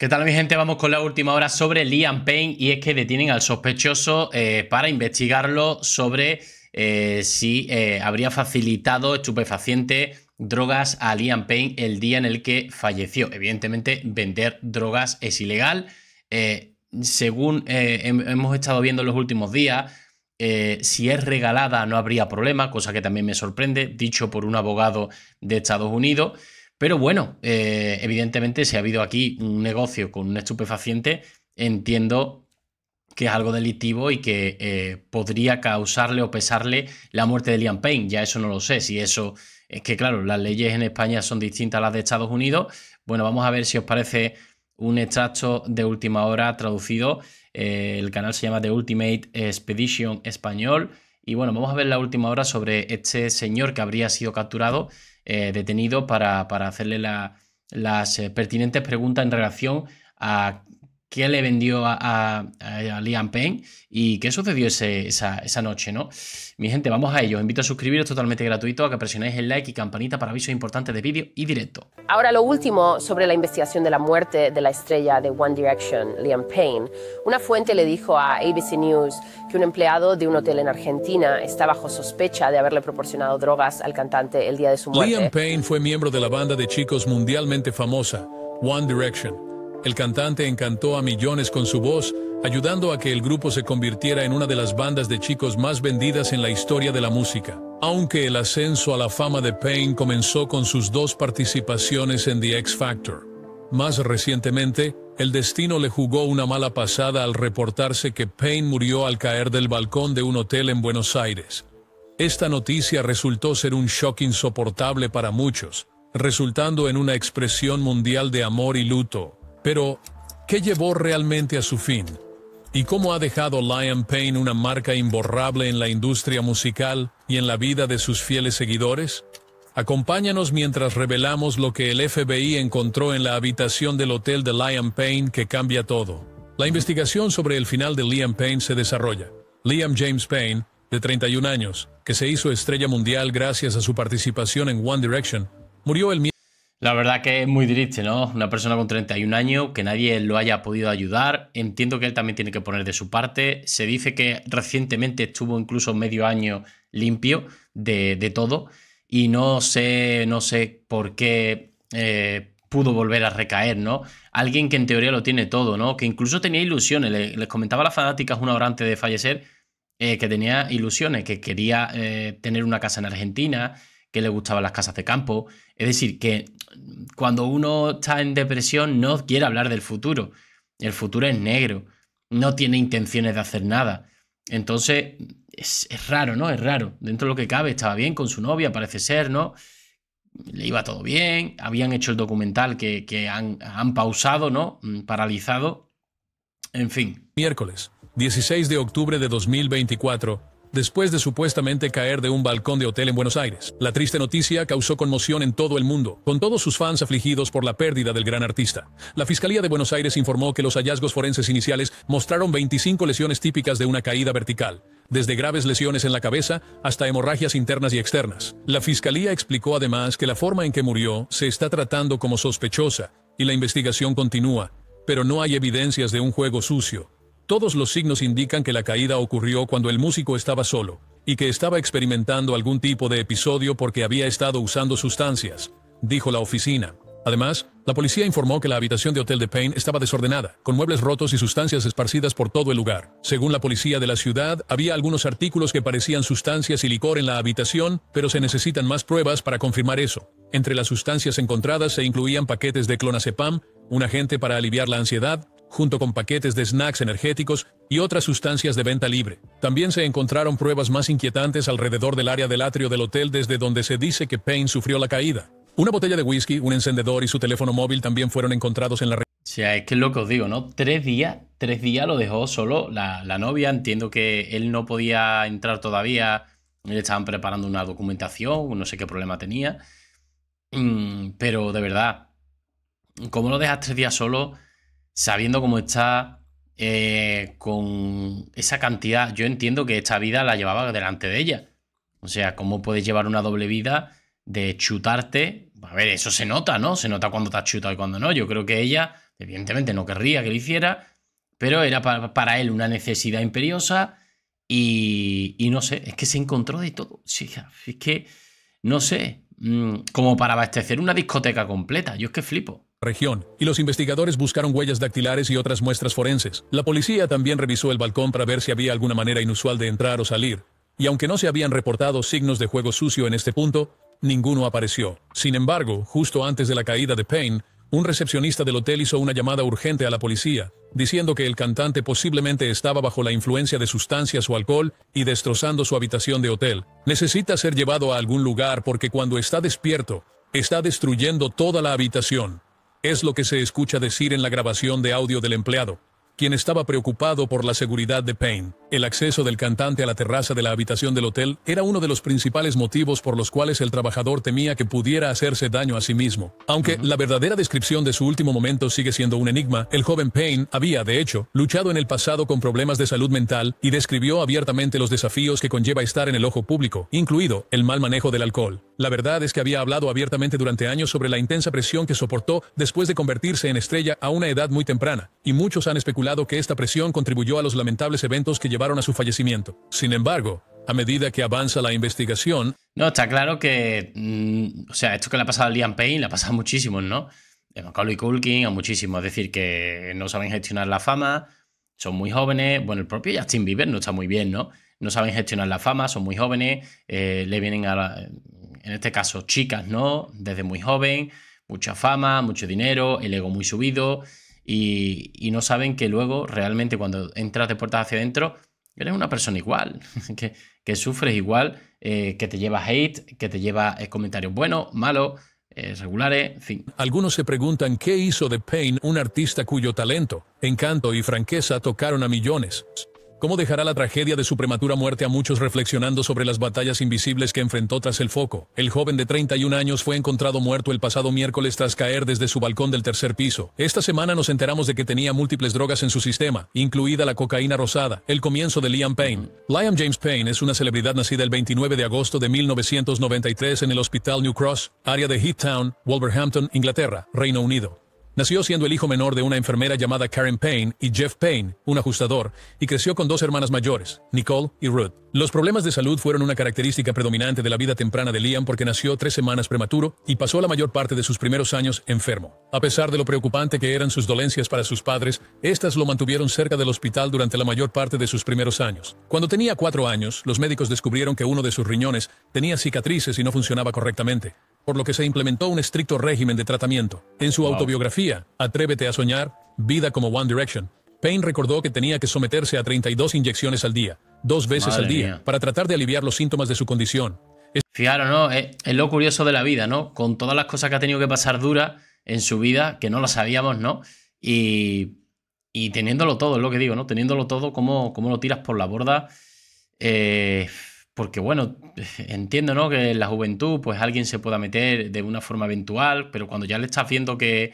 ¿Qué tal mi gente? Vamos con la última hora sobre Liam Payne y es que detienen al sospechoso eh, para investigarlo sobre eh, si eh, habría facilitado estupefaciente drogas a Liam Payne el día en el que falleció. Evidentemente vender drogas es ilegal. según hemos estado viendo en los últimos días, si es regalada no habría problema, cosa que también me sorprende, dicho por un abogado de Estados Unidos. Pero bueno, eh, evidentemente si ha habido aquí un negocio con un estupefaciente, entiendo que es algo delictivo y que eh, podría causarle o pesarle la muerte de Liam Payne. Ya eso no lo sé. Si eso es que, claro, las leyes en España son distintas a las de Estados Unidos. Bueno, vamos a ver si os parece un extracto de última hora traducido. Eh, el canal se llama The Ultimate Expedition Español. Y bueno, vamos a ver la última hora sobre este señor que habría sido capturado eh, detenido para, para hacerle las eh, pertinentes preguntas en relación a qué le vendió a, Liam Payne y qué sucedió esa, noche, ¿no? Mi gente, vamos a ello. invito a suscribiros totalmente gratuito, a que presionéis el like y campanita para avisos importantes de vídeo y directo. Ahora lo último sobre la investigación de la muerte de la estrella de One Direction, Liam Payne. Una fuente le dijo a ABC News que un empleado de un hotel en Argentina está bajo sospecha de haberle proporcionado drogas al cantante el día de su muerte. Liam Payne fue miembro de la banda de chicos mundialmente famosa, One Direction el cantante encantó a millones con su voz, ayudando a que el grupo se convirtiera en una de las bandas de chicos más vendidas en la historia de la música. Aunque el ascenso a la fama de Payne comenzó con sus dos participaciones en The X Factor. Más recientemente, el destino le jugó una mala pasada al reportarse que Payne murió al caer del balcón de un hotel en Buenos Aires. Esta noticia resultó ser un shock insoportable para muchos, resultando en una expresión mundial de amor y luto, pero, ¿qué llevó realmente a su fin? ¿Y cómo ha dejado Liam Payne una marca imborrable en la industria musical y en la vida de sus fieles seguidores? Acompáñanos mientras revelamos lo que el FBI encontró en la habitación del hotel de Liam Payne que cambia todo. La investigación sobre el final de Liam Payne se desarrolla. Liam James Payne, de 31 años, que se hizo estrella mundial gracias a su participación en One Direction, murió el la verdad que es muy triste, ¿no? Una persona con 31 años, que nadie lo haya podido ayudar. Entiendo que él también tiene que poner de su parte. Se dice que recientemente estuvo incluso medio año limpio de, todo. Y no sé, no sé por qué eh, pudo volver a recaer, ¿no? Alguien que en teoría lo tiene todo, ¿no? Que incluso tenía ilusiones. Les, comentaba a las fanáticas una hora antes de fallecer eh, que tenía ilusiones, que quería eh, tener una casa en Argentina, que le gustaban las casas de campo. Es decir, que cuando uno está en depresión no quiere hablar del futuro. El futuro es negro, no tiene intenciones de hacer nada. Entonces, es, raro, ¿no? Es raro. Dentro de lo que cabe, estaba bien con su novia, parece ser, ¿no? Le iba todo bien, habían hecho el documental que, han, han pausado, ¿no? Mm, paralizado. En fin. Miércoles, 16 de octubre de 2024 después de supuestamente caer de un balcón de hotel en Buenos Aires. La triste noticia causó conmoción en todo el mundo, con todos sus fans afligidos por la pérdida del gran artista. La Fiscalía de Buenos Aires informó que los hallazgos forenses iniciales mostraron 25 lesiones típicas de una caída vertical, desde graves lesiones en la cabeza hasta hemorragias internas y externas. La Fiscalía explicó además que la forma en que murió se está tratando como sospechosa, y la investigación continúa, pero no hay evidencias de un juego sucio todos los signos indican que la caída ocurrió cuando el músico estaba solo, y que estaba experimentando algún tipo de episodio porque había estado usando sustancias, dijo la oficina. Además, la policía informó que la habitación de hotel de Payne estaba desordenada, con muebles rotos y sustancias esparcidas por todo el lugar. Según la policía de la ciudad, había algunos artículos que parecían sustancias y licor en la habitación, pero se necesitan más pruebas para confirmar eso. Entre las sustancias encontradas se incluían paquetes de clonazepam, un agente para aliviar la ansiedad, junto con paquetes de snacks energéticos y otras sustancias de venta libre. También se encontraron pruebas más inquietantes alrededor del área del atrio del hotel desde donde se dice que Payne sufrió la caída. Una botella de whisky, un encendedor y su teléfono móvil también fueron encontrados en la... O sea, es que es lo que os digo, ¿no? Tres días, tres días lo dejó solo la, la, novia. Entiendo que él no podía entrar todavía. Le estaban preparando una documentación, no sé qué problema tenía. Mm, pero de verdad, ¿cómo lo dejas tres días solo? sabiendo cómo está, eh, con esa cantidad, yo entiendo que esta vida la llevaba delante de ella. O sea, ¿cómo puedes llevar una doble vida de chutarte? A ver, eso se nota, ¿no? Se nota cuando te has chutado y cuando no. Yo creo que ella, evidentemente, no querría que lo hiciera, pero era para, él una necesidad imperiosa y, y, no sé, es que se encontró de todo. Sí, es que, no sé, mm, como para abastecer una discoteca completa. Yo es que flipo región, y los investigadores buscaron huellas dactilares y otras muestras forenses. La policía también revisó el balcón para ver si había alguna manera inusual de entrar o salir, y aunque no se habían reportado signos de juego sucio en este punto, ninguno apareció. Sin embargo, justo antes de la caída de Payne, un recepcionista del hotel hizo una llamada urgente a la policía, diciendo que el cantante posiblemente estaba bajo la influencia de sustancias o alcohol y destrozando su habitación de hotel. Necesita ser llevado a algún lugar porque cuando está despierto, está destruyendo toda la habitación. Es lo que se escucha decir en la grabación de audio del empleado quien estaba preocupado por la seguridad de Payne. El acceso del cantante a la terraza de la habitación del hotel era uno de los principales motivos por los cuales el trabajador temía que pudiera hacerse daño a sí mismo. Aunque la verdadera descripción de su último momento sigue siendo un enigma, el joven Payne había, de hecho, luchado en el pasado con problemas de salud mental y describió abiertamente los desafíos que conlleva estar en el ojo público, incluido el mal manejo del alcohol. La verdad es que había hablado abiertamente durante años sobre la intensa presión que soportó después de convertirse en estrella a una edad muy temprana, y muchos han especulado que esta presión contribuyó a los lamentables eventos que llevaron a su fallecimiento. Sin embargo, a medida que avanza la investigación... No, está claro que... Mm, o sea, esto que le ha pasado a Liam Payne le ha pasado a muchísimos, ¿no? A Macaulay Culkin, a muchísimos. Es decir, que no saben gestionar la fama, son muy jóvenes. Bueno, el propio Justin Bieber no está muy bien, ¿no? No saben gestionar la fama, son muy jóvenes. Eh, le vienen a... en este caso, chicas, ¿no? Desde muy joven, mucha fama, mucho dinero, el ego muy subido y, no saben que luego realmente cuando entras de puertas hacia adentro, eres una persona igual, que, sufres igual, eh, que te lleva hate, que te lleva eh, comentarios buenos, malos, eh, regulares, en fin. Algunos se preguntan qué hizo de Payne un artista cuyo talento, encanto y franqueza tocaron a millones. ¿Cómo dejará la tragedia de su prematura muerte a muchos reflexionando sobre las batallas invisibles que enfrentó tras el foco? El joven de 31 años fue encontrado muerto el pasado miércoles tras caer desde su balcón del tercer piso. Esta semana nos enteramos de que tenía múltiples drogas en su sistema, incluida la cocaína rosada, el comienzo de Liam Payne. Liam James Payne es una celebridad nacida el 29 de agosto de 1993 en el Hospital New Cross, área de Heath Town, Wolverhampton, Inglaterra, Reino Unido. Nació siendo el hijo menor de una enfermera llamada Karen Payne y Jeff Payne, un ajustador, y creció con dos hermanas mayores, Nicole y Ruth. Los problemas de salud fueron una característica predominante de la vida temprana de Liam porque nació tres semanas prematuro y pasó la mayor parte de sus primeros años enfermo. A pesar de lo preocupante que eran sus dolencias para sus padres, estas lo mantuvieron cerca del hospital durante la mayor parte de sus primeros años. Cuando tenía cuatro años, los médicos descubrieron que uno de sus riñones tenía cicatrices y no funcionaba correctamente por lo que se implementó un estricto régimen de tratamiento. En su autobiografía, Atrévete a soñar, Vida como One Direction, Payne recordó que tenía que someterse a 32 inyecciones al día, dos veces al día, para tratar de aliviar los síntomas de su condición. Fijaros, ¿no? Es, lo curioso de la vida, ¿no? Con todas las cosas que ha tenido que pasar dura en su vida, que no lo sabíamos, ¿no? Y, y teniéndolo todo, es lo que digo, ¿no? Teniéndolo todo, ¿cómo, cómo lo tiras por la borda? Eh porque bueno, entiendo, ¿no? Que en la juventud, pues alguien se pueda meter de una forma eventual, pero cuando ya le estás viendo que,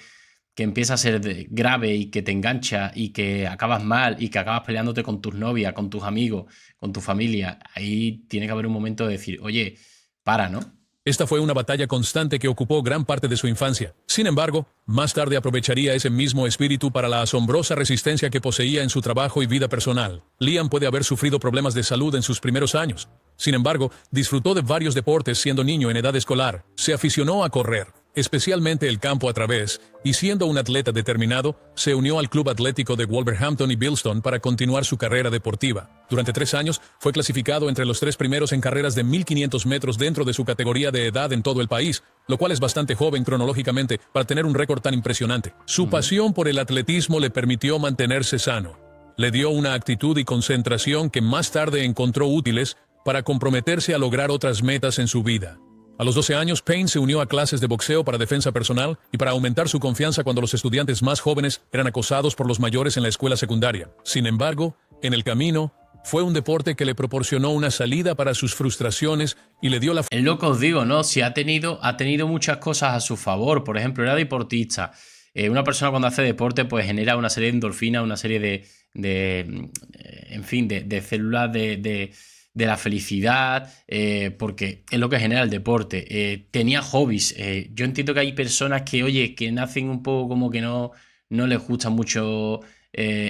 que empieza a ser grave y que te engancha y que acabas mal y que acabas peleándote con tus novias, con tus amigos, con tu familia, ahí tiene que haber un momento de decir, oye, para, ¿no? Esta fue una batalla constante que ocupó gran parte de su infancia. Sin embargo, más tarde aprovecharía ese mismo espíritu para la asombrosa resistencia que poseía en su trabajo y vida personal. Liam puede haber sufrido problemas de salud en sus primeros años, sin embargo, disfrutó de varios deportes siendo niño en edad escolar, se aficionó a correr, especialmente el campo a través, y siendo un atleta determinado, se unió al club atlético de Wolverhampton y Bilston para continuar su carrera deportiva. Durante tres años, fue clasificado entre los tres primeros en carreras de 1500 metros dentro de su categoría de edad en todo el país, lo cual es bastante joven cronológicamente para tener un récord tan impresionante. Su mm. pasión por el atletismo le permitió mantenerse sano. Le dio una actitud y concentración que más tarde encontró útiles para comprometerse a lograr otras metas en su vida. A los 12 años, Payne se unió a clases de boxeo para defensa personal y para aumentar su confianza cuando los estudiantes más jóvenes eran acosados por los mayores en la escuela secundaria. Sin embargo, en el camino, fue un deporte que le proporcionó una salida para sus frustraciones y le dio la... El loco os digo, ¿no? Si ha tenido, ha tenido muchas cosas a su favor. Por ejemplo, era deportista. Eh, una persona cuando hace deporte pues genera una serie de endorfinas, una serie de... Mm, eh, en fin, de, células de de la felicidad, eh, porque es lo que genera el deporte. Eh, tenía hobbies. Eh, yo entiendo que hay personas que, oye, que nacen un poco como que no, no les gusta mucho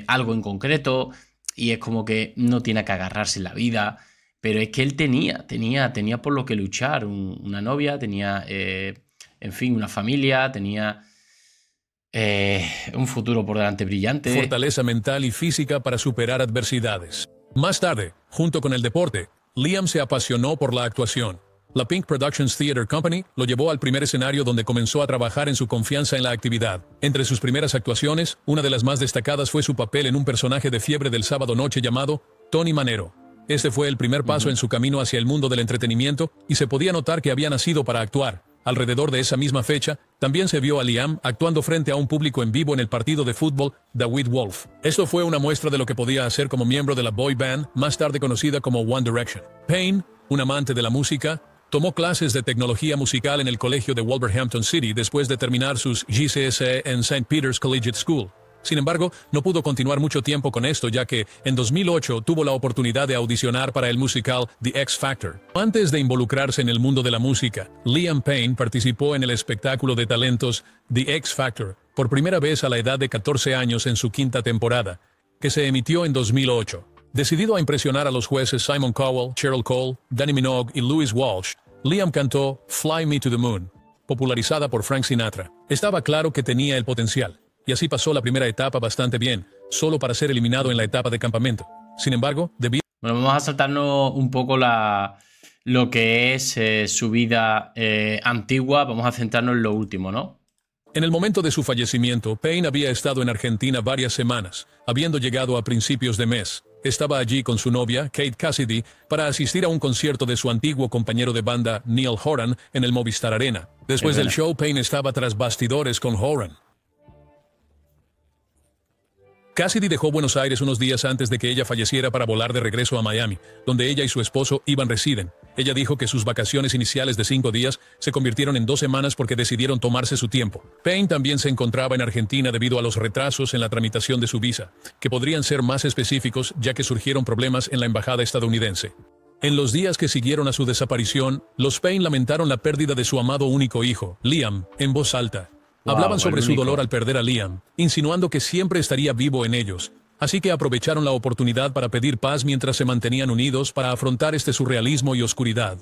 algo en concreto y es como que no tiene que agarrarse en la vida. Pero es que él tenía, tenía, tenía por lo que luchar. una novia, tenía, en fin, una familia, tenía... un futuro por delante brillante. Fortaleza mental y física para superar adversidades. Más tarde, junto con el deporte, Liam se apasionó por la actuación. La Pink Productions Theater Company lo llevó al primer escenario donde comenzó a trabajar en su confianza en la actividad. Entre sus primeras actuaciones, una de las más destacadas fue su papel en un personaje de fiebre del sábado noche llamado Tony Manero. Este fue el primer paso en su camino hacia el mundo del entretenimiento y se podía notar que había nacido para actuar. Alrededor de esa misma fecha, también se vio a Liam actuando frente a un público en vivo en el partido de fútbol David Wolf. Esto fue una muestra de lo que podía hacer como miembro de la boy band, más tarde conocida como One Direction. Payne, un amante de la música, tomó clases de tecnología musical en el colegio de Wolverhampton City después de terminar sus GCSE en St. Peter's Collegiate School. Sin embargo, no pudo continuar mucho tiempo con esto ya que, en 2008, tuvo la oportunidad de audicionar para el musical The X Factor. Antes de involucrarse en el mundo de la música, Liam Payne participó en el espectáculo de talentos The X Factor, por primera vez a la edad de 14 años en su quinta temporada, que se emitió en 2008. Decidido a impresionar a los jueces Simon Cowell, Cheryl Cole, Danny Minogue y Louis Walsh, Liam cantó Fly Me to the Moon, popularizada por Frank Sinatra. Estaba claro que tenía el potencial y así pasó la primera etapa bastante bien, solo para ser eliminado en la etapa de campamento. Sin embargo, debido... Bueno, vamos a saltarnos un poco la, lo que es eh, su vida eh, antigua, vamos a centrarnos en lo último, ¿no? En el momento de su fallecimiento, Payne había estado en Argentina varias semanas, habiendo llegado a principios de mes. Estaba allí con su novia, Kate Cassidy, para asistir a un concierto de su antiguo compañero de banda, Neil Horan, en el Movistar Arena. Después del show, Payne estaba tras bastidores con Horan. Cassidy dejó Buenos Aires unos días antes de que ella falleciera para volar de regreso a Miami, donde ella y su esposo Ivan residen. Ella dijo que sus vacaciones iniciales de cinco días se convirtieron en dos semanas porque decidieron tomarse su tiempo. Payne también se encontraba en Argentina debido a los retrasos en la tramitación de su visa, que podrían ser más específicos ya que surgieron problemas en la embajada estadounidense. En los días que siguieron a su desaparición, los Payne lamentaron la pérdida de su amado único hijo, Liam, en voz alta. Hablaban sobre su dolor al perder a Liam, insinuando que siempre estaría vivo en ellos, así que aprovecharon la oportunidad para pedir paz mientras se mantenían unidos para afrontar este surrealismo y oscuridad.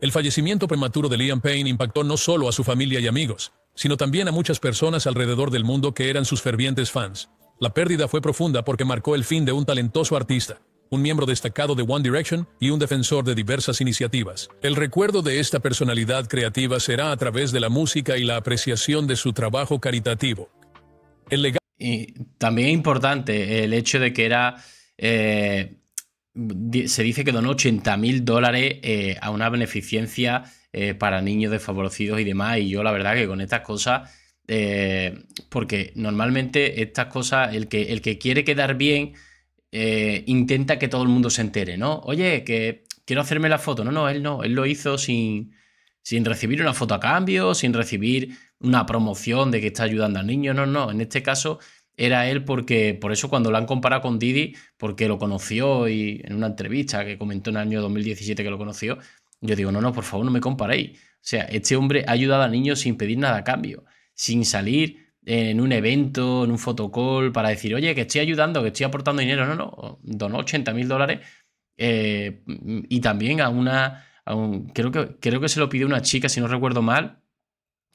El fallecimiento prematuro de Liam Payne impactó no solo a su familia y amigos, sino también a muchas personas alrededor del mundo que eran sus fervientes fans. La pérdida fue profunda porque marcó el fin de un talentoso artista, un miembro destacado de One Direction y un defensor de diversas iniciativas. El recuerdo de esta personalidad creativa será a través de la música y la apreciación de su trabajo caritativo. El y también es importante el hecho de que era... Eh, se dice que donó 80 mil dólares eh, a una beneficencia eh, para niños desfavorecidos y demás. Y yo la verdad que con estas cosas, porque normalmente estas cosas, el que, el que quiere quedar bien eh, intenta que todo el mundo se entere, ¿no? Oye, que quiero hacerme la foto. No, no, él no, él lo hizo sin, sin recibir una foto a cambio, sin recibir una promoción de que está ayudando al niño. No, no, en este caso era él porque, por eso cuando lo han comparado con Didi, porque lo conoció y en una entrevista que comentó en el año 2017 que lo conoció, yo digo, no, no, por favor, no me comparéis. O sea, este hombre ha ayudado a niños sin pedir nada a cambio, sin salir en un evento, en un fotocall, para decir, oye, que estoy ayudando, que estoy aportando dinero. No, no, donó 80 mil dólares. Eh, y también a una. creo, que, creo que se lo pidió una chica, si no recuerdo mal,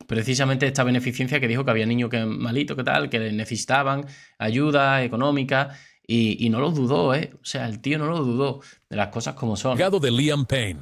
precisamente esta beneficencia que dijo que había niños que malito, que tal, que necesitaban ayuda económica. Y, no lo dudó, ¿eh? O sea, el tío no lo dudó de las cosas como son. de Liam Payne.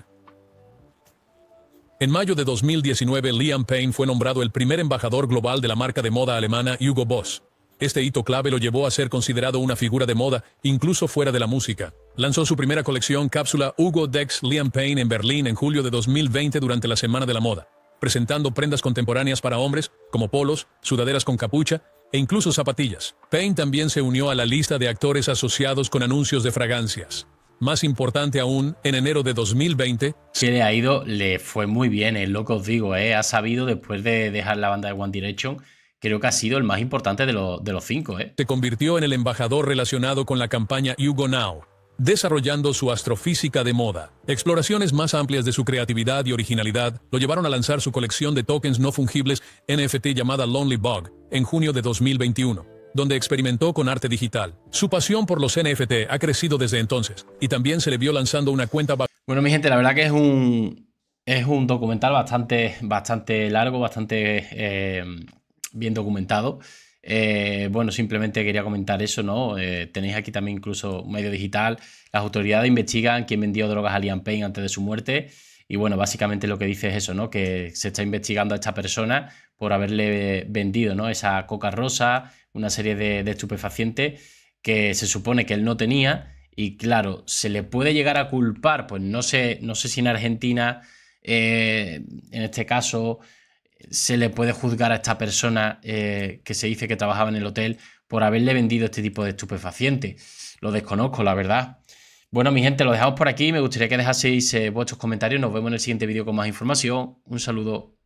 En mayo de 2019, Liam Payne fue nombrado el primer embajador global de la marca de moda alemana Hugo Boss. Este hito clave lo llevó a ser considerado una figura de moda, incluso fuera de la música. Lanzó su primera colección cápsula Hugo Dex Liam Payne en Berlín en julio de 2020 durante la Semana de la Moda, presentando prendas contemporáneas para hombres, como polos, sudaderas con capucha, e incluso zapatillas. Payne también se unió a la lista de actores asociados con anuncios de fragancias. Más importante aún, en enero de 2020. Se le ha ido, le fue muy bien, es lo que os digo, ¿eh? ha sabido después de dejar la banda de One Direction. Creo que ha sido el más importante de, de los cinco. Eh. Se convirtió en el embajador relacionado con la campaña You Go Now, desarrollando su astrofísica de moda. Exploraciones más amplias de su creatividad y originalidad lo llevaron a lanzar su colección de tokens no fungibles NFT llamada Lonely Bug en junio de 2021 donde experimentó con arte digital. Su pasión por los NFT ha crecido desde entonces, y también se le vio lanzando una cuenta... Bueno, mi gente, la verdad que es un, es un documental bastante, bastante largo, bastante eh, bien documentado. Eh, bueno, simplemente quería comentar eso, ¿no? Eh, tenéis aquí también incluso medio digital. Las autoridades investigan quién vendió drogas a Liam Payne antes de su muerte. Y bueno, básicamente lo que dice es eso, ¿no? Que se está investigando a esta persona por haberle vendido, ¿no? Esa coca rosa, una serie de, estupefacientes que se supone que él no tenía. Y claro, se le puede llegar a culpar, pues no sé, no sé si en Argentina, eh, en este caso, se le puede juzgar a esta persona eh, que se dice que trabajaba en el hotel por haberle vendido este tipo de estupefacientes. Lo desconozco, la verdad. Bueno, mi gente, lo dejamos por aquí. Me gustaría que dejaseis eh, vuestros comentarios. Nos vemos en el siguiente vídeo con más información. Un saludo.